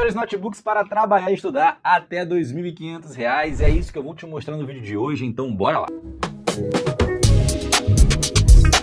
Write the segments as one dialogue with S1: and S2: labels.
S1: melhores notebooks para trabalhar e estudar até R$ 2.500. É isso que eu vou te mostrar no vídeo de hoje, então bora lá.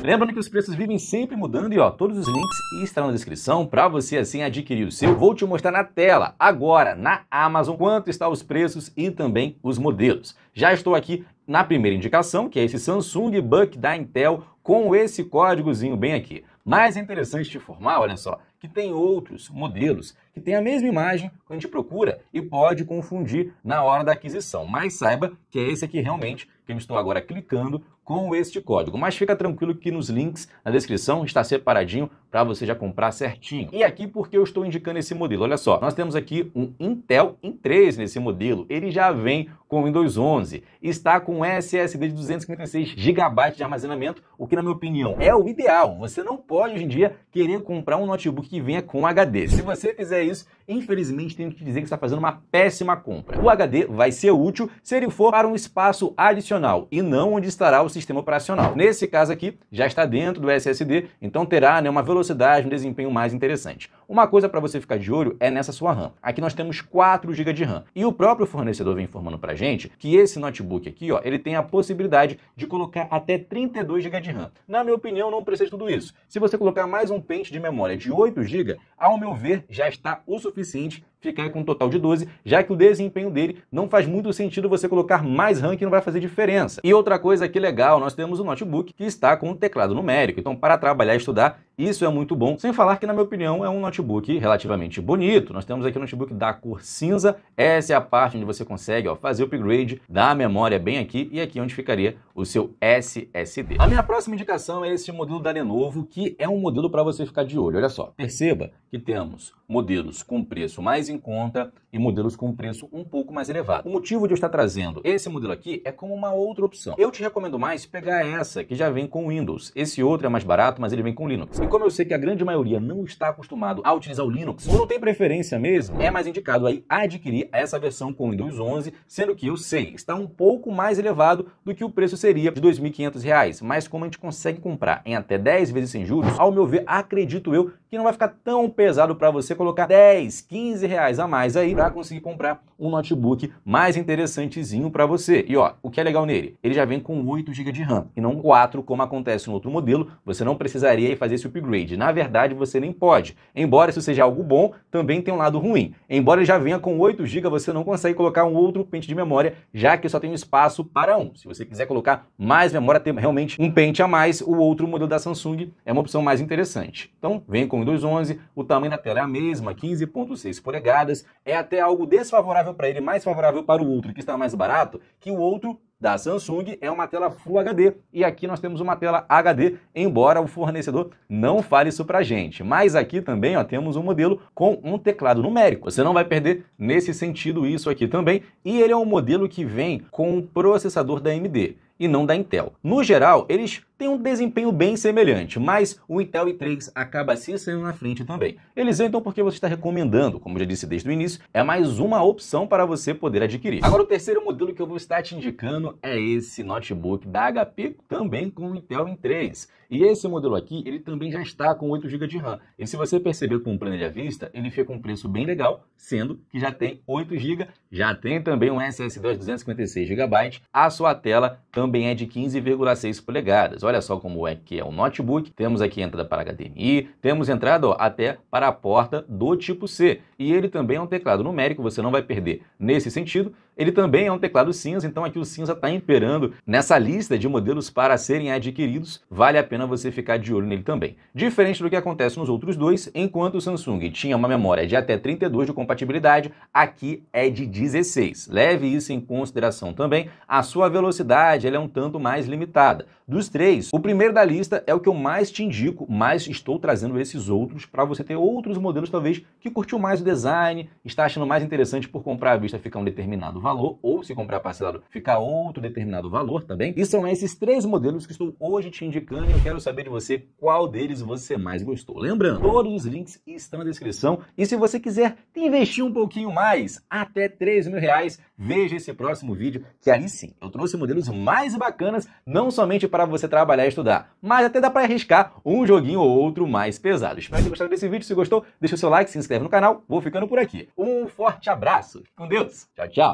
S1: Lembrando que os preços vivem sempre mudando e ó, todos os links estarão na descrição para você assim adquirir o seu. Vou te mostrar na tela agora na Amazon quanto estão os preços e também os modelos. Já estou aqui na primeira indicação, que é esse Samsung Buck da Intel com esse códigozinho bem aqui. Mas é interessante te informar, olha só, que tem outros modelos que tem a mesma imagem que a gente procura e pode confundir na hora da aquisição. Mas saiba que é esse aqui realmente que eu estou agora clicando com este código. Mas fica tranquilo que nos links na descrição está separadinho para você já comprar certinho. E aqui porque eu estou indicando esse modelo. Olha só, nós temos aqui um Intel i3 nesse modelo. Ele já vem com Windows 11, está com SSD de 256 GB de armazenamento, o que na minha opinião é o ideal. Você não pode hoje em dia querer comprar um notebook que venha com HD. Se você fizer isso, infelizmente tenho que te dizer que está fazendo uma péssima compra. O HD vai ser útil se ele for para um espaço adicional e não onde estará o sistema operacional. Nesse caso aqui, já está dentro do SSD, então terá né, uma velocidade, um desempenho mais interessante. Uma coisa para você ficar de olho é nessa sua RAM. Aqui nós temos 4 GB de RAM. E o próprio fornecedor vem informando para gente que esse notebook aqui, ó, ele tem a possibilidade de colocar até 32 GB de RAM. Na minha opinião, não precisa de tudo isso. Se você colocar mais um pente de memória de 8 GB, ao meu ver, já está o suficiente ficar com um total de 12, já que o desempenho dele não faz muito sentido você colocar mais rank não vai fazer diferença. E outra coisa que legal, nós temos um notebook que está com um teclado numérico, então para trabalhar e estudar isso é muito bom, sem falar que na minha opinião é um notebook relativamente bonito. Nós temos aqui um notebook da cor cinza, essa é a parte onde você consegue ó, fazer o upgrade da memória bem aqui e aqui é onde ficaria o seu SSD. A minha próxima indicação é esse modelo da Lenovo, que é um modelo para você ficar de olho. Olha só, perceba que temos modelos com preço mais em conta e modelos com preço um pouco mais elevado. O motivo de eu estar trazendo esse modelo aqui é como uma outra opção. Eu te recomendo mais pegar essa, que já vem com Windows. Esse outro é mais barato, mas ele vem com Linux. E como eu sei que a grande maioria não está acostumado a utilizar o Linux, ou não tem preferência mesmo, é mais indicado aí adquirir essa versão com Windows 11, sendo que eu sei, está um pouco mais elevado do que o preço seria seria de R$ 2.500, mas como a gente consegue comprar em até 10 vezes sem juros, ao meu ver, acredito eu que não vai ficar tão pesado para você colocar 10, 15 reais a mais aí para conseguir comprar um notebook mais interessantezinho para você. E ó, o que é legal nele? Ele já vem com 8 GB de RAM e não 4 como acontece no outro modelo, você não precisaria fazer esse upgrade. Na verdade, você nem pode. Embora isso seja algo bom, também tem um lado ruim. Embora ele já venha com 8 GB, você não consegue colocar um outro pente de memória, já que só tem espaço para um. Se você quiser colocar mais memória, ter realmente um pente a mais, o outro modelo da Samsung é uma opção mais interessante. Então, vem com 211, o tamanho da tela é a mesma, 15.6 polegadas, é até algo desfavorável para ele, mais favorável para o outro, que está mais barato, que o outro da Samsung é uma tela Full HD e aqui nós temos uma tela HD, embora o fornecedor não fale isso para gente. Mas aqui também ó, temos um modelo com um teclado numérico. Você não vai perder nesse sentido isso aqui também. E ele é um modelo que vem com um processador da AMD e não da Intel. No geral, eles têm um desempenho bem semelhante, mas o Intel i3 acaba se saindo na frente também. Eles então porque você está recomendando, como já disse desde o início, é mais uma opção para você poder adquirir. Agora o terceiro modelo que eu vou estar te indicando é esse notebook da HP, também com Intel i3. E esse modelo aqui, ele também já está com 8 GB de RAM. E se você perceber com o plano à vista, ele fica um preço bem legal, sendo que já tem 8 GB, já tem também um SSD 256 GB, a sua tela também também é de 15,6 polegadas. Olha só como é que é um notebook. Temos aqui entrada para HDMI, temos entrada ó, até para a porta do tipo C. E ele também é um teclado numérico, você não vai perder nesse sentido. Ele também é um teclado cinza, então aqui o cinza está imperando nessa lista de modelos para serem adquiridos. Vale a pena você ficar de olho nele também. Diferente do que acontece nos outros dois, enquanto o Samsung tinha uma memória de até 32 de compatibilidade, aqui é de 16. Leve isso em consideração também. A sua velocidade é um tanto mais limitada. Dos três, o primeiro da lista é o que eu mais te indico, mas estou trazendo esses outros para você ter outros modelos talvez que curtiu mais o design, está achando mais interessante por comprar à vista ficar um determinado valor, ou se comprar parcelado, ficar outro determinado valor também. E são esses três modelos que estou hoje te indicando e eu quero saber de você qual deles você mais gostou. Lembrando, todos os links estão na descrição e se você quiser investir um pouquinho mais, até 3 mil reais, veja esse próximo vídeo que ali sim, eu trouxe modelos mais bacanas, não somente para você trabalhar e estudar, mas até dá para arriscar um joguinho ou outro mais pesado. Espero que tenha gostado desse vídeo. Se gostou, deixa o seu like, se inscreve no canal. Vou ficando por aqui. Um forte abraço. Com Deus. Tchau, tchau.